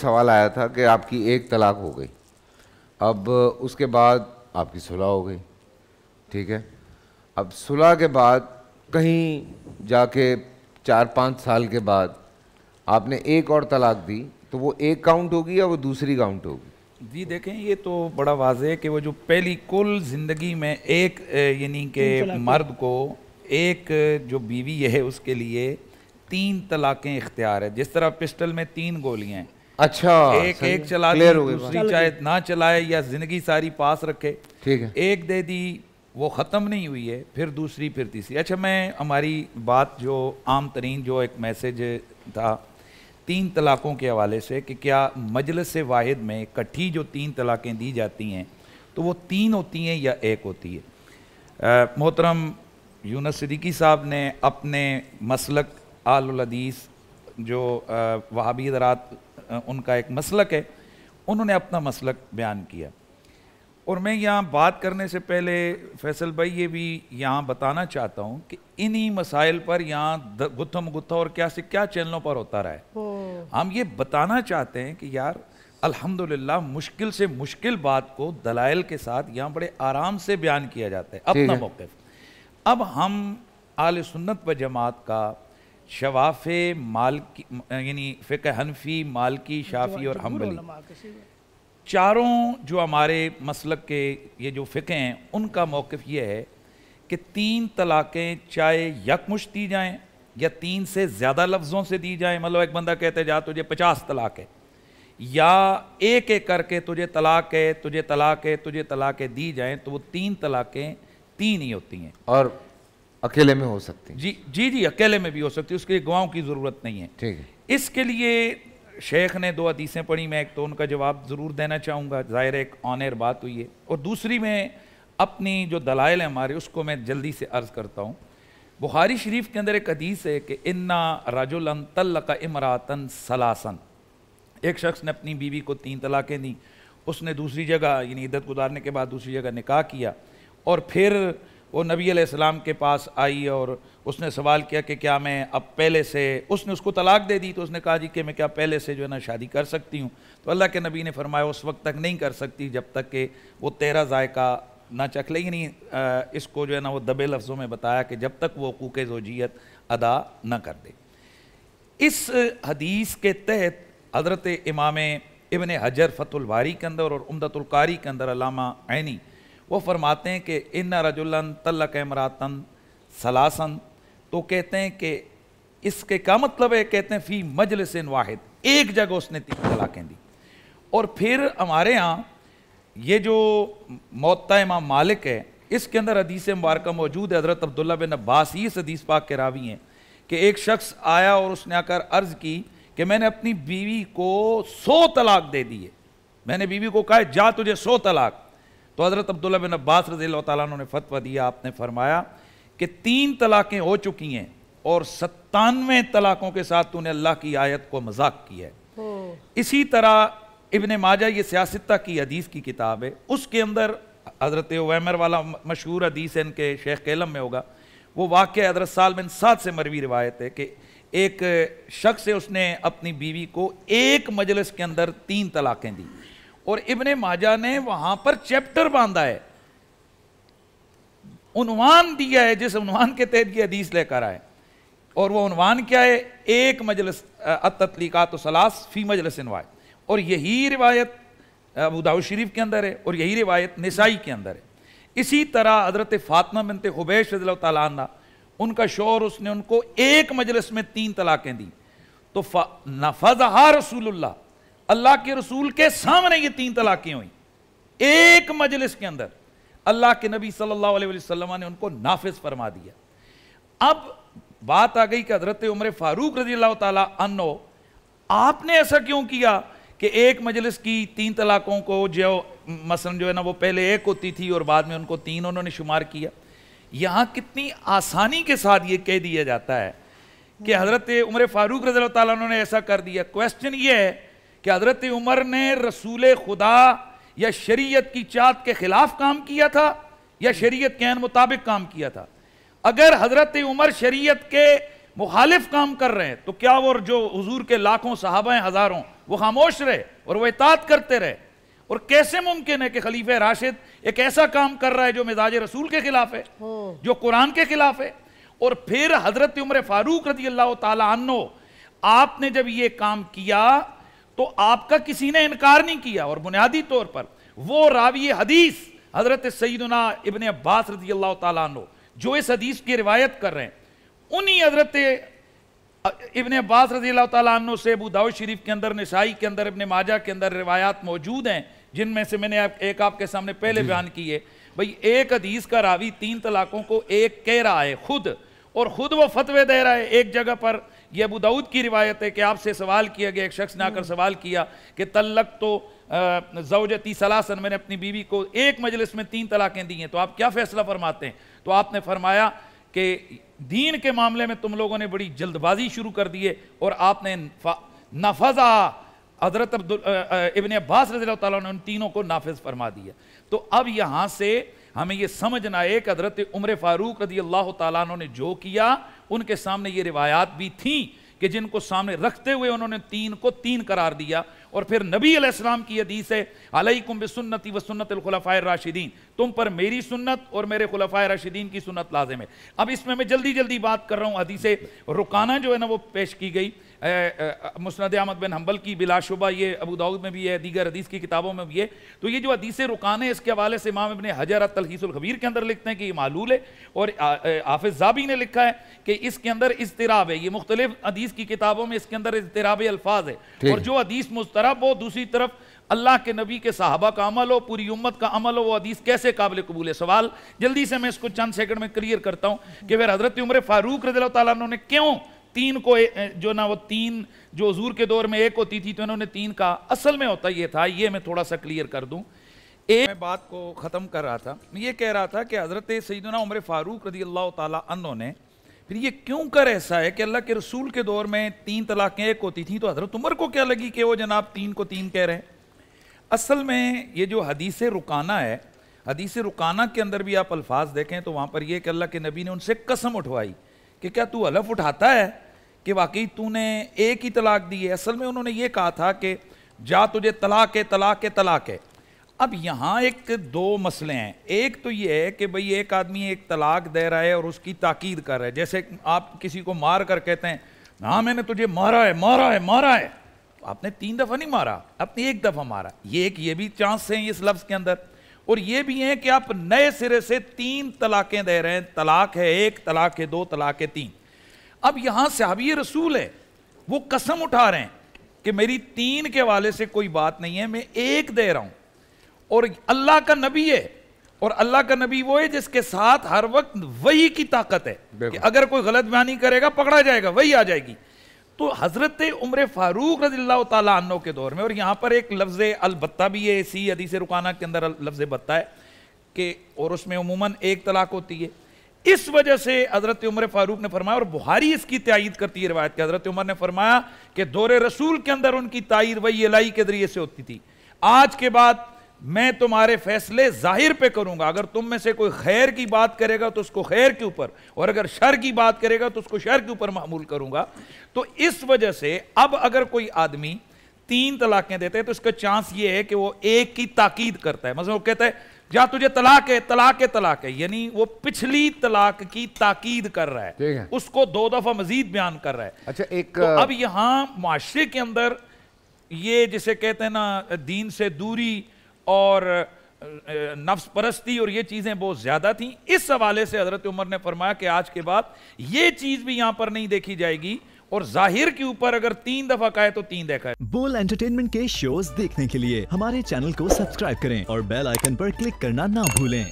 सवाल आया था कि आपकी एक तलाक हो गई अब उसके बाद आपकी सुलह हो गई ठीक है अब सुलह के बाद कहीं जाके चार पाँच साल के बाद आपने एक और तलाक दी तो वो एक काउंट होगी या वो दूसरी काउंट होगी जी देखें ये तो बड़ा वाज है कि वो जो पहली कुल ज़िंदगी में एक यानी कि मर्द को एक जो बीवी है उसके लिए तीन तलाक़ें इख्तियार है जिस तरह पिस्टल में तीन गोलियाँ हैं अच्छा एक एक चला दी दूसरी चाहे ना चलाए या जिंदगी सारी पास रखे ठीक है एक दे दी वो ख़त्म नहीं हुई है फिर दूसरी फिर तीसरी अच्छा मैं हमारी बात जो आम तरीन जो एक मैसेज था तीन तलाक़ों के हवाले से कि क्या मजलस वाहिद में इकट्ठी जो तीन तलाक़ें दी जाती हैं तो वो तीन होती हैं या एक होती है मोहतरम यूनस सिद्दीकी साहब ने अपने मसलक आलदीस जो वहाबी हजरात उनका एक मसलक है उन्होंने अपना मसलक बयान किया और मैं यहाँ बात करने से पहले फैसल भाई ये भी यहाँ बताना चाहता हूँ कि इन्हीं मसाइल पर यहाँ गुत्थम गुत्था और क्या से क्या चैनलों पर होता रहा है हम ये बताना चाहते हैं कि यार अल्हम्दुलिल्लाह मुश्किल से मुश्किल बात को दलाइल के साथ यहाँ बड़े आराम से बयान किया जाता है अपना मौक़ अब हम आल सुन्नत व जमात का शवाफ़ मालकी यानी फ़िक हनफी मालकी शाफ़ी और हम्बली चारों जो हमारे मसलक के ये जो फ़िके हैं उनका मौक़ ये है कि तीन तलाक़ें चाहे यकमुश दी जाएँ या तीन से ज़्यादा लफ्ज़ों से दी जाएँ मतलब एक बंदा कहते जा तुझे पचास तलाक है या एक एक करके तुझे तलाक है तुझे तलाक है तुझे तलाक़ें दी जाएँ तो वो तीन तलाक़ें तीन ही होती हैं और अकेले में हो सकती जी जी जी अकेले में भी हो सकती है उसके लिए गवाहों की ज़रूरत नहीं है ठीक है इसके लिए शेख ने दो अदीसें पढ़ी मैं एक तो उनका जवाब ज़रूर देना चाहूँगा ज़ाहिर एक ऑनर बात हुई है और दूसरी में अपनी जो दलाइल है हमारे उसको मैं जल्दी से अर्ज़ करता हूँ बुखारी शरीफ के अंदर एक अदीस है कि इन्ना राजुलन तल का इमरातन सलासन एक शख्स ने अपनी बीवी को तीन तलाक़ें दी उसने दूसरी जगह यानी इद्दत गुजारने के बाद दूसरी जगह निकाह किया और फिर वो नबी अलैहिस्सलाम के पास आई और उसने सवाल किया कि क्या मैं अब पहले से उसने उसको तलाक दे दी तो उसने कहा जी कि मैं क्या पहले से जो है ना शादी कर सकती हूँ तो अल्लाह के नबी ने फरमाया उस वक्त तक नहीं कर सकती जब तक कि वो तेरा जायका ना चख आ, इसको जो है ना वो दबे लफ्ज़ों में बताया कि जब तक वो हकूक जोजियत अदा न कर दे इस हदीस के तहत हज़रत इमाम इबन हजर फतुलवारी के अंदर और उमदतुल्कारी के अंदर अलामा ऐनी वो फरमाते हैं कि इन रजुल्लन तल्लक मरातन सलासन तो कहते हैं कि इसके क्या मतलब है कहते हैं फ़ी मजलिस वाहिद एक जगह उसने तीन तलाकें दी और फिर हमारे यहाँ ये जो मौत इमाम मालिक है इसके अंदर हदीस मुबारक मौजूद है हज़रत अब्दुल्ला बिन अब्बास ही इस हदीस पाक के रावी हैं कि एक शख्स आया और उसने आकर अर्ज़ की कि मैंने अपनी बीवी को सौ तलाक दे दिए मैंने बीवी को कहा जा तुझे सौ तलाक तो हज़रत अब्दुल्ला बिन अब्बास रज़ी तैन ने फतवा दिया आपने फरमाया कि तीन तलाक़ें हो चुकी हैं और सत्तानवे तलाक़ों के साथ तूने अल्लाह की आयत को मजाक किया है इसी तरह इबन माजा ये सियासता की हदीस की किताब है उसके अंदर हज़रत वैमर वाला मशहूर हदीस है इनके शेख केलम में होगा वो वाक्य हजरत साल बिन साद से मरवी रिवायत है कि एक शख्स है उसने अपनी बीवी को एक मजलिस के अंदर तीन तलाक़ें दी और इब्ने माजा ने वहां पर चैप्टर बांधा है उन्वान दिया है जिस उन्वान के तहत ये हदीस लेकर आए और वो उन्वान क्या है एक मजलस तो सलास फी मजलस वाय और यही रिवायत अबूदाऊ शरीफ के अंदर है और यही रिवायत निसाई के अंदर है इसी तरह हज़रत फ़ातमा बनत हुबैश रज़ी तला उनका शोर उसने उनको एक मजलिस में तीन तलाक़ें दी तो नफजहा रसूलुल्लाह अल्लाह के रसूल के सामने ये तीन तलाक़ें हुई एक मजलिस के अंदर अल्लाह के नबी सल्लल्लाहु अलैहि वसल्लम ने उनको नाफिज फरमा दिया अब बात आ गई कि हजरत उम्र फारूक रजी अल्लाह तनो आपने ऐसा क्यों किया कि एक मजलिस की तीन तलाक़ों को जो मसलन जो है ना वो पहले एक होती थी और बाद में उनको तीन उन्होंने शुमार किया यहां कितनी आसानी के साथ ये कह दिया जाता है कि हज़रत उम्र फारूक रजी ने ऐसा कर दिया क्वेश्चन ये है कि हज़रत उमर ने रसूल खुदा या शरीयत की चात के ख़िलाफ़ काम किया था या शरीयत के अन मुताबिक काम किया था अगर हज़रत उमर शरीयत के मुखालिफ काम कर रहे हैं तो क्या वो जो हजूर के लाखों साहबाएँ हज़ारों वो खामोश रहे और वह एतात करते रहे और कैसे मुमकिन है कि खलीफ राशिद एक ऐसा काम कर रहा है जो मिजाज रसूल के खिलाफ है जो कुरान के खिलाफ है और फिर हजरत उम्र फारूक रजी अल्लाह तनो आपने जब ये काम किया तो आपका किसी ने इनकार नहीं किया और बुनियादी तौर पर वो रावी हदीस हजरत सईदना इबन अब्बास रजी अल्लाह तु जो इस हदीस की रिवायत कर रहे हैं उन्हीं हजरत इबन अब्बास रजी अल्लाह तु से अबू दाऊद शरीफ के अंदर निशाई के अंदर इबन माजा के अंदर रिवायात मौजूद हैं जिनमें से मैंने आप, एक आपके सामने पहले बयान की है भाई एक हदीस का रावी तीन तलाकों को एक कह रहा है खुद और खुद वो फतवे दे रहा है एक जगह पर ये अबू दाऊद की रिवायत है कि आपसे सवाल किया गया एक शख्स ने आकर हम्म। सवाल किया कि तलक तो जवजती सलासन मैंने अपनी बीवी को एक मजलिस में तीन तलाकें दी हैं तो आप क्या फैसला फरमाते हैं तो आपने फरमाया कि दीन के मामले में तुम लोगों ने बड़ी जल्दबाजी शुरू कर दी है और आपने नफजा हजरत अब्दुल इबन अब्बास रजी ने उन तीनों को नाफिज फरमा दिया तो अब यहाँ से हमें यह समझना है कि हजरत उम्र फ़ारूक रजी अल्लाह तु ने जो किया उनके सामने ये रिवायात भी थी कि जिनको सामने रखते हुए उन्होंने तीन को तीन करार दिया और फिर नबी अलैहिस्सलाम की हदीस है अलैकुम बिसुन्नति व सुन्नतल खुलफाए राशिदीन तुम पर मेरी सुन्नत और मेरे खुलफाए राशिदीन की सुन्नत लाजिम है अब इसमें मैं जल्दी जल्दी बात कर रहा हूँ हदीस रुकाना जो है ना वो पेश की गई मुस्ंद अहमद बिन हम्बल की बिलाशुबा ये अबू दाऊद में भी है दीगर हदीस की किताबों में भी है तो ये जो हदीस रुकान है इसके हवाले से इमाम अपने हजर तलखीसबीर के अंदर लिखते हैं कि ये मालूल है और हाफिज जाबी ने लिखा है कि इसके अंदर इसतराब है ये मुख्तलिफ हदीस की किताबों में इसके अंदर इसतराब अल्फाज है और जो हदीस मुस्तरा तरफ हो दूसरी तरफ अल्लाह के नबी के साहबा का अमल हो पूरी उम्मत का अमल हो वो हदीस कैसे काबिल कबूल है सवाल जल्दी से मैं इसको चंद सेकंड में क्लियर करता हूँ कि फिर हज़रत उम्र फ़ारूक रज ने क्यों तीन को ए, जो ना वो तीन जो हजूर के दौर में एक होती थी तो इन्होंने तीन का असल में होता ये था ये मैं थोड़ा सा क्लियर कर दूँ एक मैं बात को ख़त्म कर रहा था मैं ये कह रहा था कि हज़रत सईदना उम्र फ़ारूक रजी अल्लाह तन ने फिर ये क्यों कर ऐसा है कि अल्लाह के रसूल के दौर में तीन तलाक़ें एक होती थी तो हज़रत उमर को क्या लगी कि वो जनाब तीन को तीन कह रहे हैं असल में ये जो हदीस रुकाना है हदीस रुकाना के अंदर भी आप अल्फाज देखें तो वहाँ पर यह कि अल्लाह के नबी ने उनसे कसम उठवाई कि क्या तू हलफ उठाता है कि वाकई तूने एक ही तलाक दी है असल में उन्होंने ये कहा था कि जा तुझे तलाक है तलाक है तलाक है अब यहाँ एक दो मसले हैं एक तो ये है कि भाई एक आदमी एक तलाक दे रहा है और उसकी ताकीद कर रहा है जैसे आप किसी को मार कर कहते हैं हाँ मैंने तुझे मारा है मारा है मारा है तो आपने तीन दफ़ा नहीं मारा आपने एक दफ़ा मारा ये एक ये भी चांस है इस लफ्ज़ के अंदर और ये भी है कि आप नए सिरे से तीन तलाकें दे रहे हैं तलाक है एक तलाक है दो तलाक है तीन अब यहाँ सहाबी रसूल है वो कसम उठा रहे हैं कि मेरी तीन के वाले से कोई बात नहीं है मैं एक दे रहा हूँ और अल्लाह का नबी है और अल्लाह का नबी वो है जिसके साथ हर वक्त वही की ताकत है कि अगर कोई गलत बयानी करेगा पकड़ा जाएगा वही आ जाएगी तो हजरत उम्र फारूक रजील्ला के दौर में और यहां पर एक लफ्ज़ अलबत्ता भी है इसी हदीस रुकाना के अंदर लफ्ज़ बत्ता है कि और उसमें उमूमन एक तलाक होती है इस वजह से हज़रत उम्र फारूक ने फरमाया और बुहारी इसकी तयद करती है रिवायत की हज़रत उम्र ने फरमाया कि दौरे रसूल के अंदर उनकी तयद वही अलाई के ज़रिए से होती थी आज के बाद मैं तुम्हारे फैसले जाहिर पे करूंगा अगर तुम में से कोई खैर की बात करेगा तो उसको खैर के ऊपर और अगर शर की बात करेगा तो उसको शर के ऊपर मामूल करूंगा तो इस वजह से अब अगर कोई आदमी तीन तलाकें देते हैं तो इसका चांस ये है कि वो एक की ताकीद करता है मतलब वो कहता है जा तुझे तलाक है तलाक है तलाक है यानी वो पिछली तलाक की ताकीद कर रहा है, है। उसको दो दफा मजीद बयान कर रहा है अच्छा एक तो अब यहां माशरे के अंदर ये जिसे कहते हैं ना दीन से दूरी और नफ्स परस्ती और ये चीज़ें बहुत ज़्यादा थी इस हवाले से हज़रत उमर ने फरमाया कि आज के बाद ये चीज़ भी यहां पर नहीं देखी जाएगी और जाहिर के ऊपर अगर तीन दफा का है तो तीन देखा है बोल एंटरटेनमेंट के शोज देखने के लिए हमारे चैनल को सब्सक्राइब करें और बेल आइकन पर क्लिक करना ना भूलें